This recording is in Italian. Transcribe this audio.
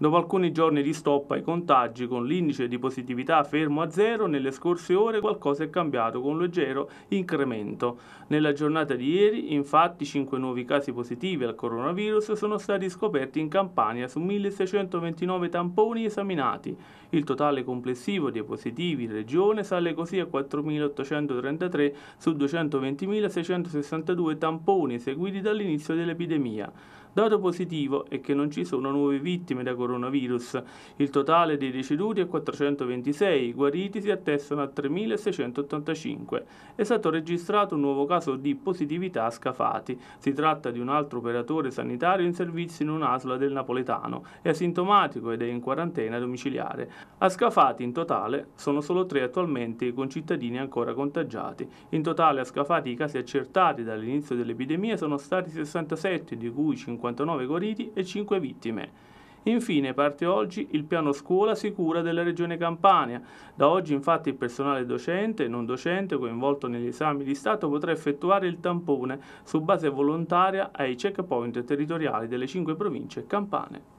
Dopo alcuni giorni di stop ai contagi con l'indice di positività fermo a zero, nelle scorse ore qualcosa è cambiato con un leggero incremento. Nella giornata di ieri, infatti, 5 nuovi casi positivi al coronavirus sono stati scoperti in Campania su 1629 tamponi esaminati. Il totale complessivo dei positivi in regione sale così a 4833 su 220.662 tamponi eseguiti dall'inizio dell'epidemia. Dato positivo è che non ci sono nuove vittime da coronavirus coronavirus. Il totale dei deceduti è 426, i guariti si attestano a 3.685. È stato registrato un nuovo caso di positività a Scafati. Si tratta di un altro operatore sanitario in servizio in un'asla del napoletano. È asintomatico ed è in quarantena domiciliare. A Scafati in totale sono solo tre attualmente i concittadini ancora contagiati. In totale a Scafati i casi accertati dall'inizio dell'epidemia sono stati 67, di cui 59 guariti e 5 vittime. Infine parte oggi il piano scuola sicura della Regione Campania. Da oggi infatti il personale docente e non docente coinvolto negli esami di Stato potrà effettuare il tampone su base volontaria ai checkpoint territoriali delle cinque province campane.